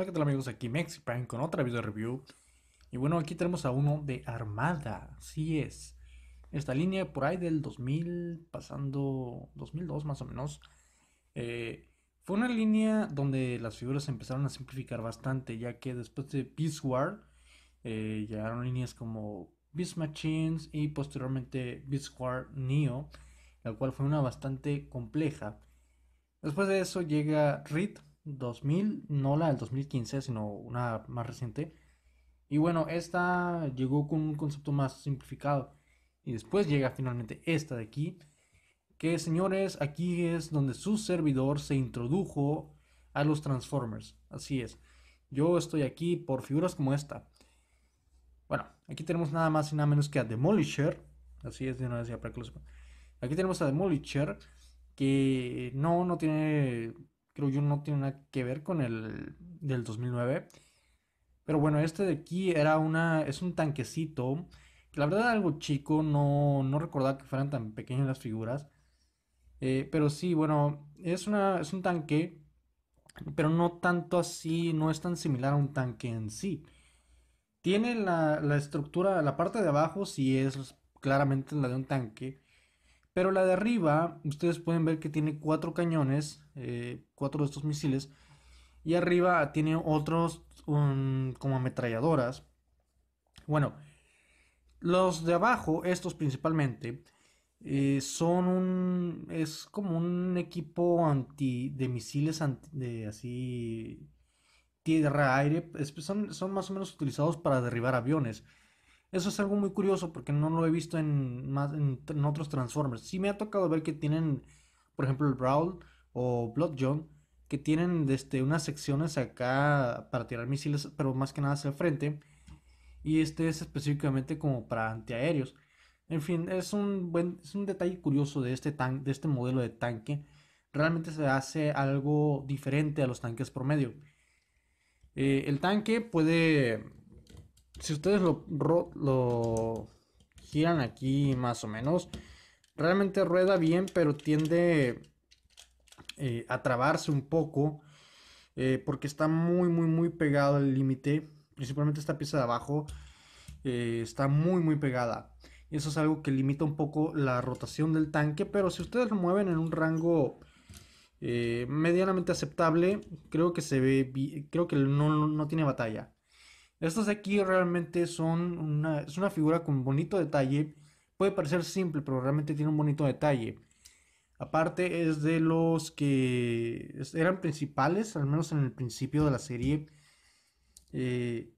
Hola tal amigos, aquí Mexipan con otra video review Y bueno, aquí tenemos a uno de Armada, sí es Esta línea por ahí del 2000, pasando 2002 más o menos eh, Fue una línea donde las figuras empezaron a simplificar bastante Ya que después de Beast War eh, Llegaron líneas como Beast Machines y posteriormente Beast War Neo La cual fue una bastante compleja Después de eso llega Reed 2000, no la del 2015, sino una más reciente. Y bueno, esta llegó con un concepto más simplificado. Y después llega finalmente esta de aquí. Que señores, aquí es donde su servidor se introdujo a los Transformers. Así es. Yo estoy aquí por figuras como esta. Bueno, aquí tenemos nada más y nada menos que a Demolisher. Así es, de una vez ya para que lo Aquí tenemos a Demolisher. Que no, no tiene yo no tiene nada que ver con el del 2009. Pero bueno, este de aquí era una, es un tanquecito. La verdad algo chico, no, no recordaba que fueran tan pequeñas las figuras. Eh, pero sí, bueno, es, una, es un tanque, pero no tanto así, no es tan similar a un tanque en sí. Tiene la, la estructura, la parte de abajo si es claramente la de un tanque, pero la de arriba, ustedes pueden ver que tiene cuatro cañones, eh, cuatro de estos misiles. Y arriba tiene otros como ametralladoras. Bueno, los de abajo, estos principalmente, eh, son un. Es como un equipo anti. de misiles de así. tierra-aire. Son, son más o menos utilizados para derribar aviones. Eso es algo muy curioso porque no lo he visto en, en, otros Transformers. Sí me ha tocado ver que tienen, por ejemplo, el Brawl o Blood que tienen desde unas secciones acá para tirar misiles, pero más que nada hacia el frente. Y este es específicamente como para antiaéreos. En fin, es un buen, es un detalle curioso de este, tan, de este modelo de tanque. Realmente se hace algo diferente a los tanques promedio. Eh, el tanque puede si ustedes lo, lo giran aquí más o menos, realmente rueda bien, pero tiende eh, a trabarse un poco eh, porque está muy, muy, muy pegado al límite. Principalmente esta pieza de abajo eh, está muy, muy pegada. Y eso es algo que limita un poco la rotación del tanque, pero si ustedes lo mueven en un rango medianamente aceptable, creo que se ve, creo que no tiene batalla. Estos de aquí realmente son una, es una figura con bonito detalle. Puede parecer simple, pero realmente tiene un bonito detalle. Aparte es de los que eran principales, al menos en el principio de la serie. Eh,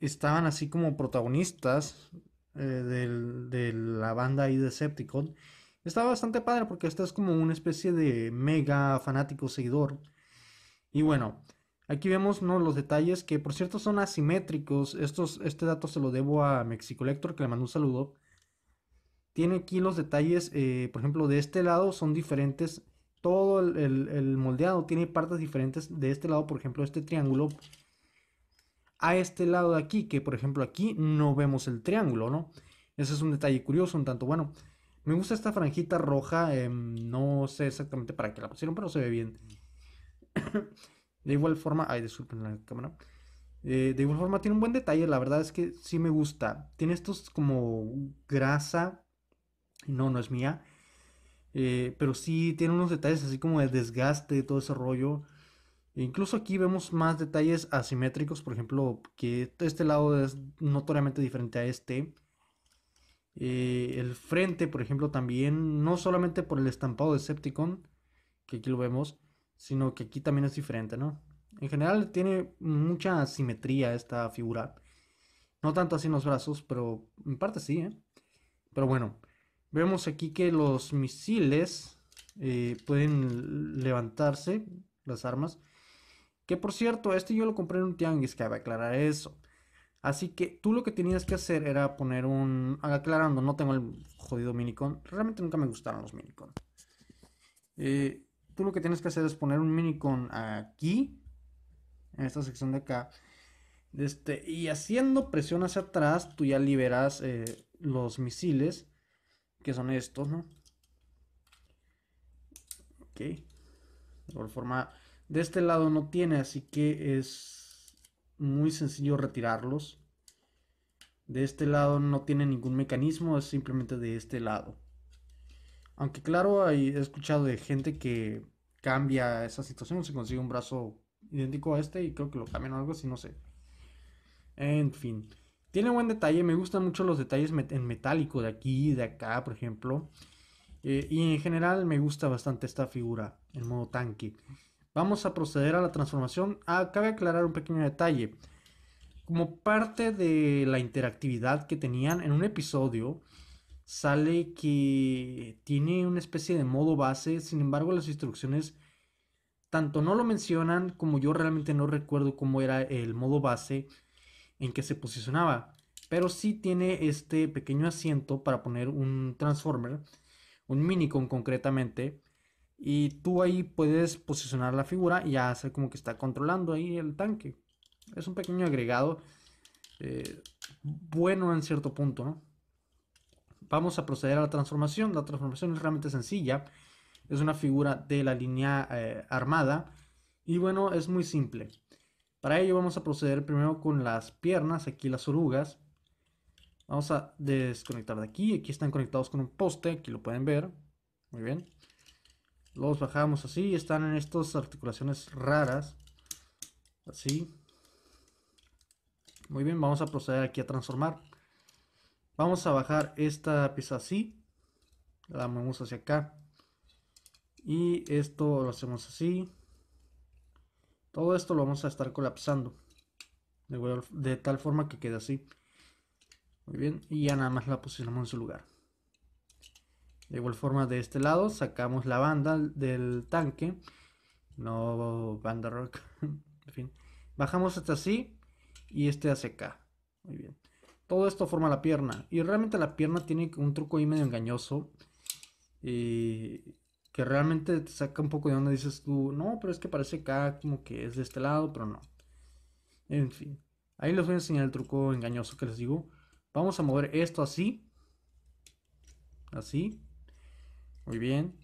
estaban así como protagonistas eh, de la banda de Decepticon. Está bastante padre porque este es como una especie de mega fanático seguidor. Y bueno, Aquí vemos ¿no? los detalles que por cierto son asimétricos. Estos, este dato se lo debo a Mexicolector que le mandó un saludo. Tiene aquí los detalles, eh, por ejemplo, de este lado son diferentes. Todo el, moldeado tiene partes diferentes de este lado, por ejemplo, este triángulo. A este lado de aquí, que por ejemplo aquí no vemos el triángulo, ¿no? Ese es un detalle curioso, un tanto bueno. Me gusta esta franjita roja, em, no sé exactamente para qué la pusieron, pero se ve bien. De igual forma, ay, disculpen la cámara. Eh, de igual forma tiene un buen detalle, la verdad es que sí me gusta. Tiene estos como grasa, no, no es mía, eh, pero sí tiene unos detalles así como de desgaste, todo ese rollo. E incluso aquí vemos más detalles asimétricos, por ejemplo, que este lado es notoriamente diferente a este. Eh, el frente, por ejemplo, también, no solamente por el estampado de Septicon, que aquí lo vemos, sino que aquí también es diferente, ¿no? En general tiene mucha simetría esta figura. No tanto así en los brazos, pero en parte sí, ¿eh? Pero bueno, vemos aquí que los misiles eh, pueden levantarse, las armas. Que por cierto, este yo lo compré en un tianguis, a aclarar eso. Así que tú lo que tenías que hacer era poner un... Aclarando, no tengo el jodido minicon. Realmente nunca me gustaron los minicon. Eh, tú lo que tienes que hacer es poner un con aquí, en esta sección de acá, este, y haciendo presión hacia atrás, tú ya liberas eh, los misiles, que son estos, ¿no? Ok. De forma, de este lado no tiene, así que es muy sencillo retirarlos. De este lado no tiene ningún mecanismo, es simplemente de este lado. Aunque claro, he escuchado de gente que cambia esa situación, se consigue un brazo idéntico a este y creo que lo cambian o algo así, no sé. En fin. Tiene buen detalle, me gustan mucho los detalles en metálico de aquí, y de acá, por ejemplo. Eh, y en general me gusta bastante esta figura en modo tanque. Vamos a proceder a la transformación. Ah, de aclarar un pequeño detalle. Como parte de la interactividad que tenían en un episodio, sale que tiene una especie de modo base, sin embargo las instrucciones tanto no lo mencionan como yo realmente no recuerdo cómo era el modo base en que se posicionaba, pero sí tiene este pequeño asiento para poner un transformer, un minicon concretamente, y tú ahí puedes posicionar la figura y hacer como que está controlando ahí el tanque. Es un pequeño agregado eh, bueno en cierto punto, ¿no? vamos a proceder a la transformación. La transformación es realmente sencilla. Es una figura de la línea eh, armada. Y bueno, es muy simple. Para ello vamos a proceder primero con las piernas, aquí las orugas. Vamos a desconectar de aquí. Aquí están conectados con un poste, aquí lo pueden ver. Muy bien. Los bajamos así, están en estas articulaciones raras. Así. Muy bien, vamos a proceder aquí a transformar. Vamos a bajar esta pieza así. La movemos hacia acá. Y esto lo hacemos así. Todo esto lo vamos a estar colapsando. De, tal forma que quede así. Muy bien. Y ya nada más la posicionamos en su lugar. De igual forma de este lado sacamos la banda del tanque. No banda rock. en fin. Bajamos hasta este así y este hacia acá. Muy bien. Todo esto forma la pierna. Y realmente la pierna tiene un truco ahí medio engañoso. Y que realmente te saca un poco de onda. Dices tú, no, pero es que parece acá como que es de este lado, pero no. En fin. Ahí les voy a enseñar el truco engañoso que les digo. Vamos a mover esto así. Así. Muy bien.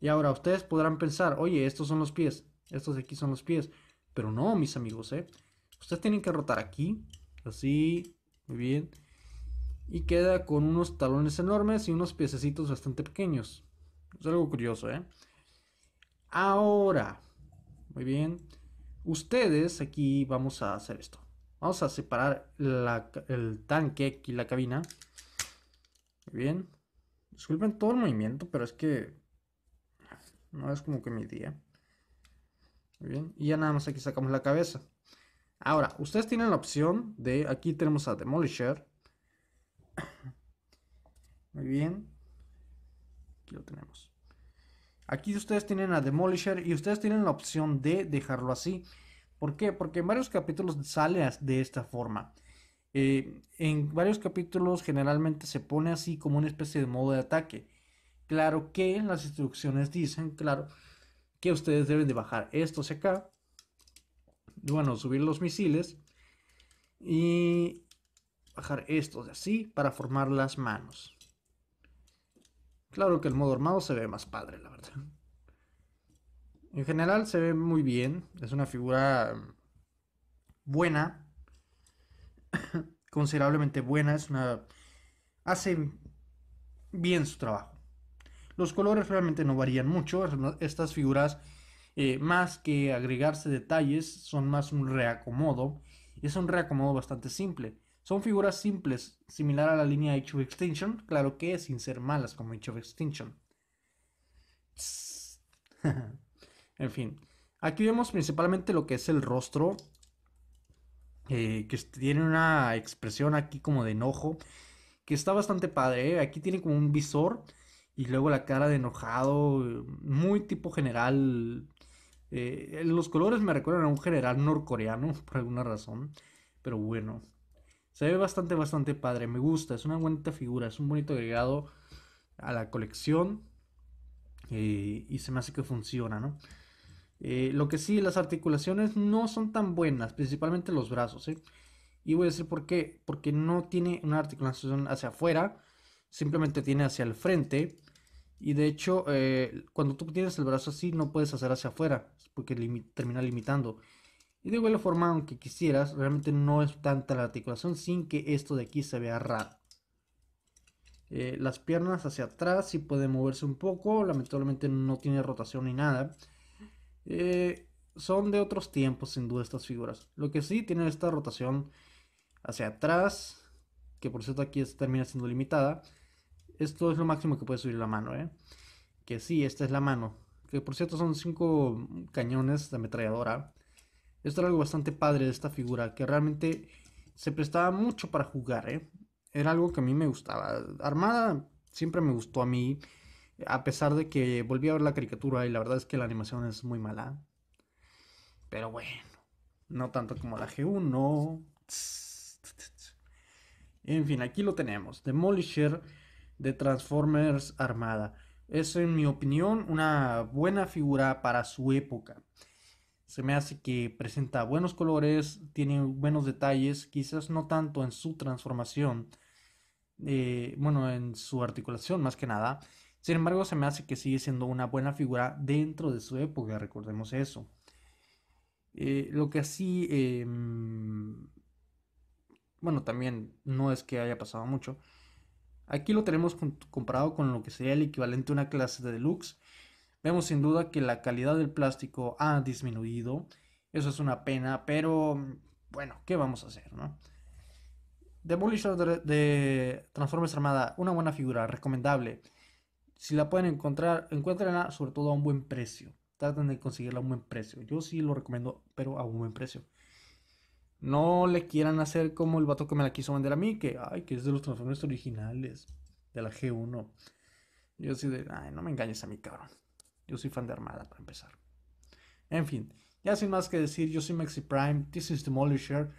Y ahora ustedes podrán pensar, oye, estos son los pies. Estos de aquí son los pies. Pero no, mis amigos, ¿eh? Ustedes tienen que rotar aquí. Así. Muy bien. Y queda con unos talones enormes y unos piececitos bastante pequeños. Es algo curioso, ¿eh? Ahora, muy bien. Ustedes, aquí vamos a hacer esto. Vamos a separar el tanque y la cabina. Muy bien. Disculpen todo el movimiento, pero es que... No es como que mi día. Muy bien. Y ya nada más aquí sacamos la cabeza. Ahora, ustedes tienen la opción de, aquí tenemos a Demolisher. Muy bien. Aquí lo tenemos. Aquí ustedes tienen a Demolisher y ustedes tienen la opción de dejarlo así. ¿Por qué? Porque en varios capítulos sale de esta forma. Eh, en varios capítulos generalmente se pone así como una especie de modo de ataque. Claro que las instrucciones dicen, claro, que ustedes deben de bajar esto hacia acá bueno, subir los misiles y bajar estos de así para formar las manos. Claro que el modo armado se ve más padre, la verdad. En general se ve muy bien, es una figura buena, considerablemente buena, es hace bien su trabajo. Los colores realmente no varían mucho, estas figuras eh, más que agregarse detalles, son más un reacomodo. Es un reacomodo bastante simple. Son figuras simples, similar a la línea H of Extinction, claro que sin ser malas como H of Extinction. en fin, aquí vemos principalmente lo que es el rostro, eh, que tiene una expresión aquí como de enojo, que está bastante padre. Eh. Aquí tiene como un visor y luego la cara de enojado, muy tipo general eh, los colores me recuerdan a un general norcoreano, por alguna razón. Pero bueno, se ve bastante, bastante padre. Me gusta, es una bonita figura, es un bonito agregado a la colección. Eh, y se me hace que funciona, ¿no? Eh, lo que sí, las articulaciones no son tan buenas, principalmente los brazos, Y voy a decir por qué. Porque no tiene una articulación hacia afuera, simplemente tiene hacia el frente. Y de hecho, eh, cuando tú tienes el brazo así, no puedes hacer hacia afuera, porque termina limitando. Y de igual forma, aunque quisieras, realmente no es tanta la articulación sin que esto de aquí se vea raro. Eh, las piernas hacia atrás sí pueden moverse un poco, lamentablemente no tiene rotación ni nada. Eh, son de otros tiempos sin duda estas figuras. Lo que sí tiene esta rotación hacia atrás, que por cierto aquí termina siendo limitada esto es lo máximo que puede subir la mano, ¿eh? Que sí, esta es la mano. Que por cierto son cinco cañones de ametralladora. Esto era algo bastante padre de esta figura, que realmente se prestaba mucho para jugar, ¿eh? Era algo que a mí me gustaba. Armada siempre me gustó a mí, a pesar de que volví a ver la caricatura y la verdad es que la animación es muy mala. Pero bueno, no tanto como la G1, En fin, aquí lo tenemos. Demolisher de Transformers Armada. Es, en mi opinión, una buena figura para su época. Se me hace que presenta buenos colores, tiene buenos detalles, quizás no tanto en su transformación, eh, bueno, en su articulación más que nada. Sin embargo, se me hace que sigue siendo una buena figura dentro de su época, recordemos eso. Eh, lo que así, em, bueno, también no es que haya pasado mucho, Aquí lo tenemos comparado con lo que sería el equivalente a una clase de deluxe. Vemos sin duda que la calidad del plástico ha disminuido. Eso es una pena, pero bueno, ¿qué vamos a hacer, no? Demolisher de, de Transformers Armada, una buena figura, recomendable. Si la pueden encontrar, encuéntrenla sobre todo a un buen precio. Traten de conseguirla a un buen precio. Yo sí lo recomiendo, pero a un buen precio. No le quieran hacer como el vato que me la quiso vender a mí, que, ay, que es de los Transformers originales, de la G1. Yo sí de, ay, no me engañes a mí, cabrón. Yo soy fan de Armada, para empezar. En fin, ya sin más que decir, yo soy Maxi Prime, this is Demolisher.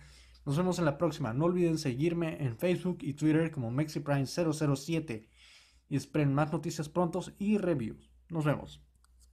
Nos vemos en la próxima. No olviden seguirme en Facebook y Twitter como prime 007 Y esperen más noticias prontos y reviews. Nos vemos.